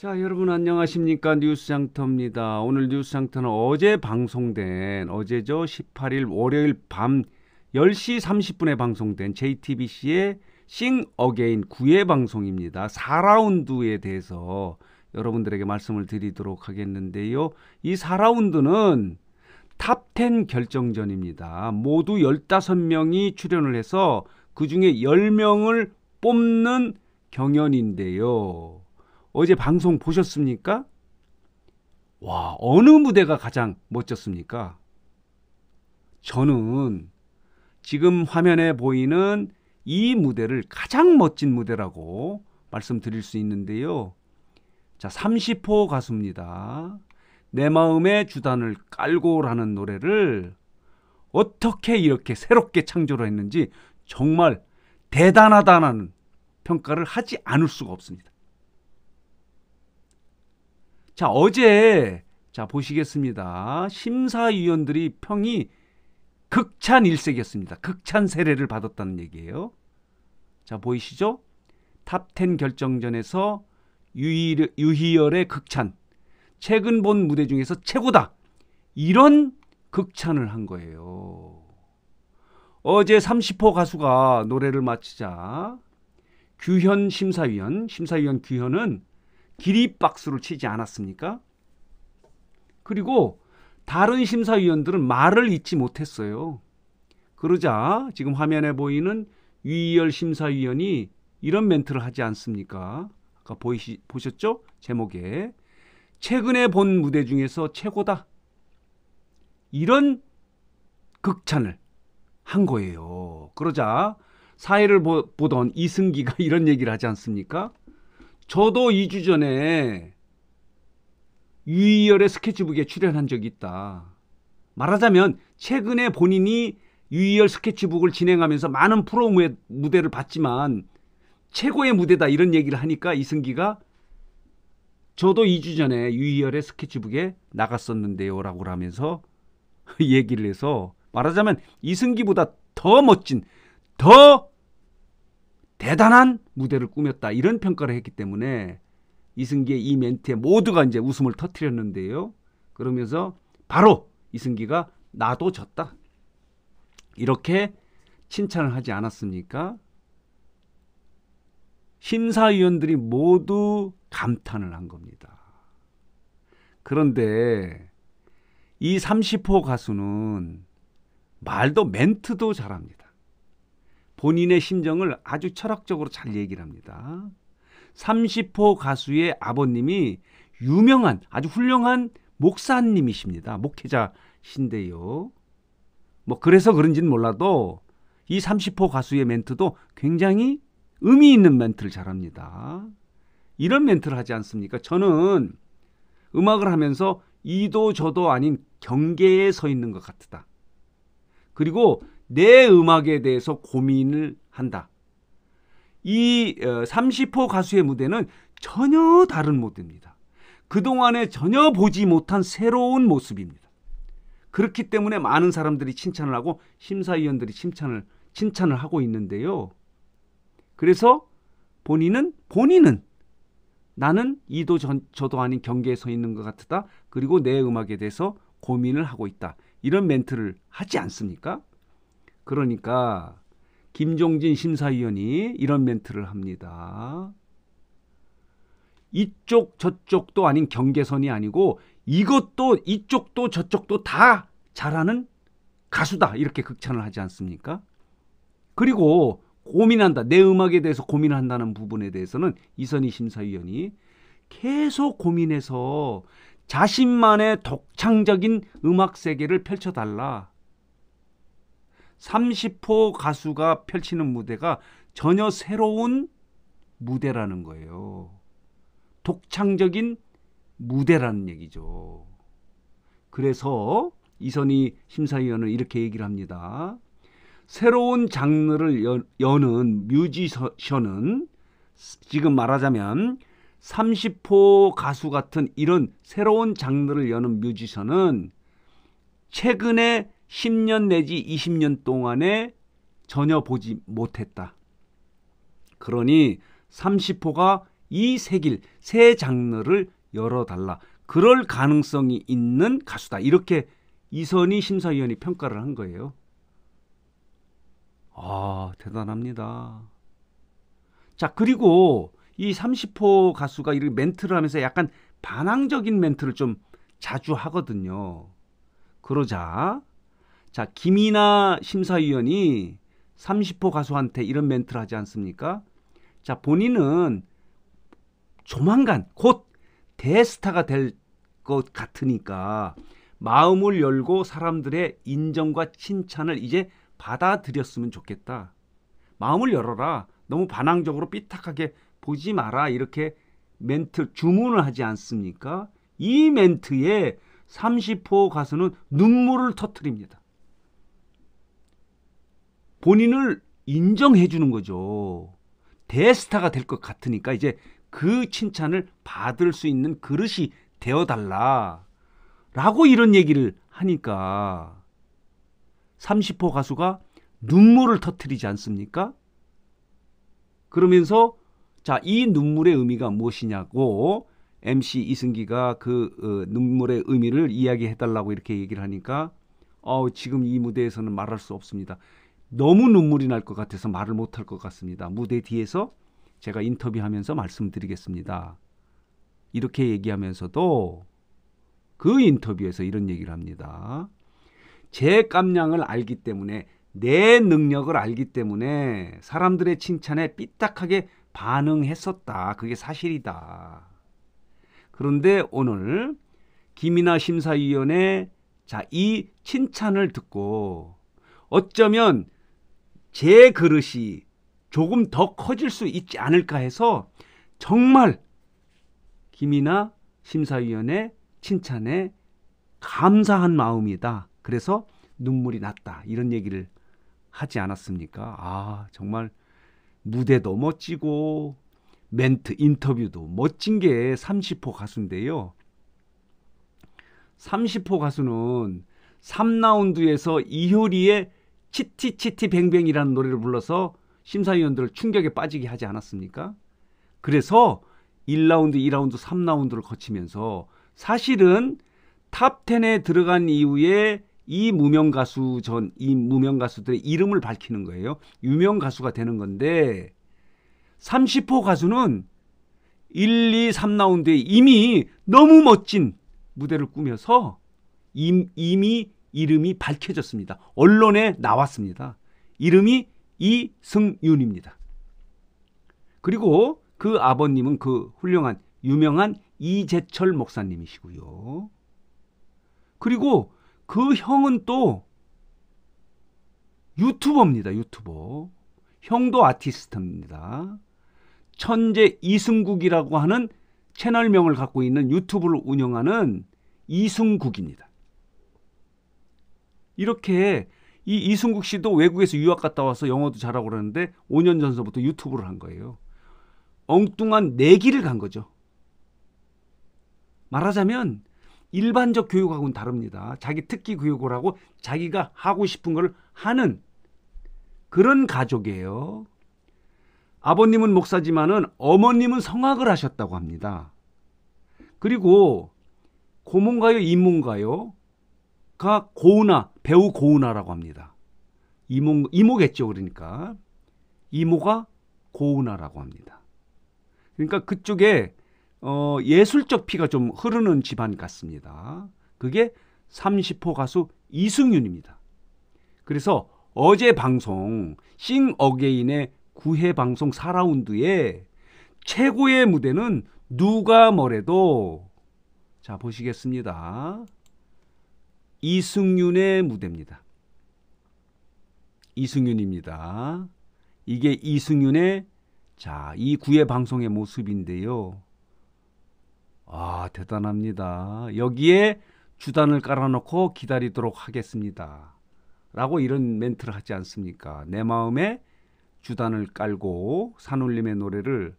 자, 여러분 안녕하십니까? 뉴스장터입니다. 오늘 뉴스장터는 어제 방송된 어제죠 18일 월요일 밤 10시 30분에 방송된 JTBC의 싱 어게인 9회 방송입니다. 4라운드에 대해서 여러분들에게 말씀을 드리도록 하겠는데요. 이 4라운드는 탑 10 결정전입니다. 모두 15명이 출연을 해서 그 중에 10명을 뽑는 경연인데요. 어제 방송 보셨습니까? 와, 어느 무대가 가장 멋졌습니까? 저는 지금 화면에 보이는 이 무대를 가장 멋진 무대라고 말씀드릴 수 있는데요. 자, 30호 가수입니다. 내 마음의 주단을 깔고라는 노래를 어떻게 이렇게 새롭게 창조를 했는지 정말 대단하다는 평가를 하지 않을 수가 없습니다. 자, 어제 자, 보시겠습니다. 심사위원들이 평이 극찬 일색이었습니다. 극찬 세례를 받았다는 얘기예요. 자, 보이시죠? 탑텐 결정전에서 유희, 유희열의 극찬. 최근 본 무대 중에서 최고다. 이런 극찬을 한 거예요. 어제 30호 가수가 노래를 마치자 규현 심사위원, 심사위원 규현은 기립박수를 치지 않았습니까? 그리고 다른 심사위원들은 말을 잇지 못했어요. 그러자 지금 화면에 보이는 유열 심사위원이 이런 멘트를 하지 않습니까? 아까 보이시, 보셨죠? 제목에. 최근에 본 무대 중에서 최고다. 이런 극찬을 한 거예요. 그러자 사회를 보, 보던 이승기가 이런 얘기를 하지 않습니까? 저도 2주 전에 유희열의 스케치북에 출연한 적이 있다. 말하자면 최근에 본인이 유희열 스케치북을 진행하면서 많은 프로 무대를 봤지만 최고의 무대다 이런 얘기를 하니까 이승기가 저도 2주 전에 유희열의 스케치북에 나갔었는데요 라고 하면서 얘기를 해서 말하자면 이승기보다 더 멋진 더 대단한 무대를 꾸몄다 이런 평가를 했기 때문에 이승기의 이 멘트에 모두가 이제 웃음을 터뜨렸는데요 그러면서 바로 이승기가 나도 졌다 이렇게 칭찬을 하지 않았습니까? 심사위원들이 모두 감탄을 한 겁니다. 그런데 이 30호 가수는 말도 멘트도 잘합니다. 본인의 심정을 아주 철학적으로 잘 얘기를 합니다. 30호 가수의 아버님이 유명한 아주 훌륭한 목사님이십니다. 목회자신데요. 뭐 그래서 그런지는 몰라도 이 30호 가수의 멘트도 굉장히 의미 있는 멘트를 잘합니다. 이런 멘트를 하지 않습니까? 저는 음악을 하면서 이도 저도 아닌 경계에 서 있는 것 같다. 그리고 내 음악에 대해서 고민을 한다. 이 30호 어, 가수의 무대는 전혀 다른 무대입니다. 그동안에 전혀 보지 못한 새로운 모습입니다. 그렇기 때문에 많은 사람들이 칭찬을 하고 심사위원들이 칭찬을 칭찬을 하고 있는데요. 그래서 본인은 본인은 나는 이도 전, 저도 아닌 경계에 서 있는 것 같다. 그리고 내 음악에 대해서 고민을 하고 있다. 이런 멘트를 하지 않습니까? 그러니까 김종진 심사위원이 이런 멘트를 합니다. 이쪽 저쪽도 아닌 경계선이 아니고 이것도 이쪽도 저쪽도 다 잘하는 가수다 이렇게 극찬을 하지 않습니까? 그리고 고민한다 내 음악에 대해서 고민한다는 부분에 대해서는 이선희 심사위원이 계속 고민해서 자신만의 독창적인 음악 세계를 펼쳐달라 30호 가수가 펼치는 무대가 전혀 새로운 무대라는 거예요. 독창적인 무대라는 얘기죠. 그래서 이선희 심사위원은 이렇게 얘기를 합니다. 새로운 장르를 여, 는 뮤지션은 지금 말하자면 30호 가수 같은 이런 새로운 장르를 여는 뮤지션은 최근에 10년 내지 20년 동안에 전혀 보지 못했다. 그러니 30호가 이세 길, 세 장르를 열어달라. 그럴 가능성이 있는 가수다. 이렇게 이선희 심사위원이 평가를 한 거예요. 아, 대단합니다. 자, 그리고 이 30호 가수가 이렇게 멘트를 하면서 약간 반항적인 멘트를 좀 자주 하거든요. 그러자 자, 김이나 심사위원이 30호 가수한테 이런 멘트를 하지 않습니까? 자, 본인은 조만간 곧 대스타가 될 것 같으니까 마음을 열고 사람들의 인정과 칭찬을 이제 받아들였으면 좋겠다. 마음을 열어라. 너무 반항적으로 삐딱하게 보지 마라. 이렇게 멘트 주문을 하지 않습니까? 이 멘트에 30호 가수는 눈물을 터뜨립니다. 본인을 인정해 주는 거죠. 대스타가 될 것 같으니까 이제 그 칭찬을 받을 수 있는 그릇이 되어 달라. 라고 이런 얘기를 하니까 30호 가수가 눈물을 터트리지 않습니까? 그러면서 자, 이 눈물의 의미가 무엇이냐고 MC 이승기가 그 어, 눈물의 의미를 이야기해 달라고 이렇게 얘기를 하니까 어, 지금 이 무대에서는 말할 수 없습니다. 너무 눈물이 날 것 같아서 말을 못할 것 같습니다. 무대 뒤에서 제가 인터뷰하면서 말씀드리겠습니다. 이렇게 얘기하면서도 그 인터뷰에서 이런 얘기를 합니다. 제 깜냥을 알기 때문에 내 능력을 알기 때문에 사람들의 칭찬에 삐딱하게 반응했었다. 그게 사실이다. 그런데 오늘 김이나 심사위원의 자, 이 칭찬을 듣고 어쩌면 제 그릇이 조금 더 커질 수 있지 않을까 해서 정말 김이나 심사위원의 칭찬에 감사한 마음이다. 그래서 눈물이 났다. 이런 얘기를 하지 않았습니까? 아, 정말 무대도 멋지고 멘트, 인터뷰도 멋진 게 30호 가수인데요. 30호 가수는 3라운드에서 이효리의 치티 치티 뱅뱅이라는 노래를 불러서 심사위원들을 충격에 빠지게 하지 않았습니까? 그래서 1라운드, 2라운드, 3라운드를 거치면서 사실은 탑10에 들어간 이후에 이 무명 가수 전 이 무명 가수들의 이름을 밝히는 거예요. 유명 가수가 되는 건데 30호 가수는 1, 2, 3라운드에 이미 너무 멋진 무대를 꾸며서 이미 이름이 밝혀졌습니다. 언론에 나왔습니다. 이름이 이승윤입니다. 그리고 그 아버님은 그 훌륭한 유명한 이재철 목사님이시고요. 그리고 그 형은 또 유튜버입니다. 유튜버. 형도 아티스트입니다. 천재 이승국이라고 하는 채널명을 갖고 있는 유튜브를 운영하는 이승국입니다. 이렇게 이 이승국 씨도 외국에서 유학 갔다 와서 영어도 잘하고 그러는데 5년 전서부터 유튜브를 한 거예요. 엉뚱한 내기를 간 거죠. 말하자면 일반적 교육하고는 다릅니다. 자기 특기 교육을 하고 자기가 하고 싶은 걸 하는 그런 가족이에요. 아버님은 목사지만은 어머님은 성악을 하셨다고 합니다. 그리고 고문가요, 인문가요, 작가 고은아, 배우 고은아라고 합니다. 이모, 이모겠죠, 그러니까. 이모가 고은아라고 합니다. 그러니까 그쪽에 어, 예술적 피가 좀 흐르는 집안 같습니다. 그게 30호 가수 이승윤입니다. 그래서 어제 방송 싱 어게인의 9회 방송 4라운드에 최고의 무대는 누가 뭐래도 자 보시겠습니다. 이승윤의 무대입니다. 이승윤입니다. 이게 이승윤의 자, 이 구의 방송의 모습인데요. 아, 대단합니다. 여기에 주단을 깔아놓고 기다리도록 하겠습니다. 라고 이런 멘트를 하지 않습니까? 내 마음에 주단을 깔고 산울림의 노래를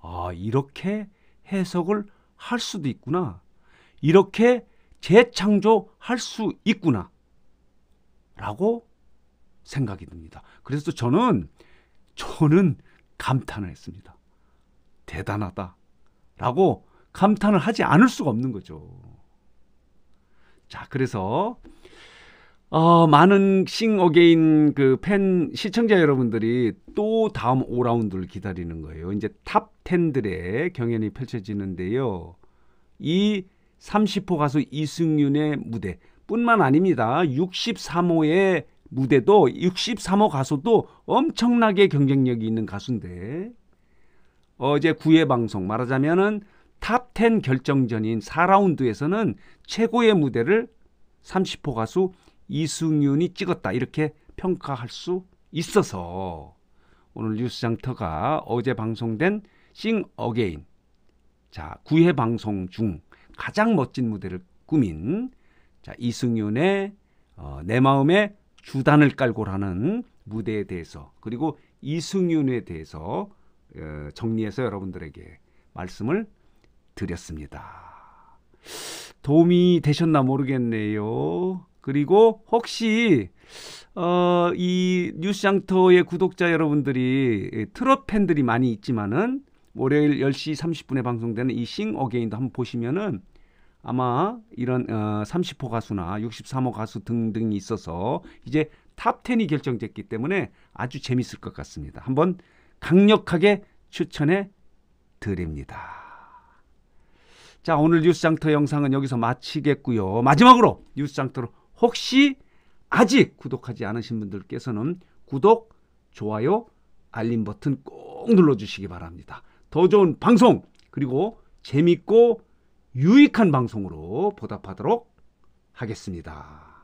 아, 이렇게 해석을 할 수도 있구나. 이렇게 재창조할 수 있구나. 라고 생각이 듭니다. 그래서 저는, 저는 감탄을 했습니다. 대단하다. 라고 감탄을 하지 않을 수가 없는 거죠. 자, 그래서, 어, 많은 싱 어게인 그 팬 시청자 여러분들이 또 다음 5라운드를 기다리는 거예요. 이제 탑 10들의 경연이 펼쳐지는데요. 이 30호 가수 이승윤의 무대 뿐만 아닙니다. 63호의 무대도 63호 가수도 엄청나게 경쟁력이 있는 가수인데 어제 9회 방송 말하자면은 탑 10 결정전인 4라운드에서는 최고의 무대를 30호 가수 이승윤이 찍었다 이렇게 평가할 수 있어서 오늘 뉴스장터가 어제 방송된 싱 어게인 자 9회 방송 중 가장 멋진 무대를 꾸민 자, 이승윤의 어, 내 마음에 주단을 깔고라는 무대에 대해서 그리고 이승윤에 대해서 어, 정리해서 여러분들에게 말씀을 드렸습니다. 도움이 되셨나 모르겠네요. 그리고 혹시 어, 이 뉴스장터의 구독자 여러분들이 예, 트롯 팬들이 많이 있지만은 월요일 10시 30분에 방송되는 이 싱 어게인도 한번 보시면은 아마 이런 어, 30호 가수나 63호 가수 등등이 있어서 이제 탑10이 결정됐기 때문에 아주 재밌을 것 같습니다. 한번 강력하게 추천해 드립니다. 자, 오늘 뉴스장터 영상은 여기서 마치겠고요. 마지막으로 뉴스장터로 혹시 아직 구독하지 않으신 분들께서는 구독, 좋아요, 알림 버튼 꼭 눌러주시기 바랍니다. 더 좋은 방송 그리고 재밌고 유익한 방송으로 보답하도록 하겠습니다.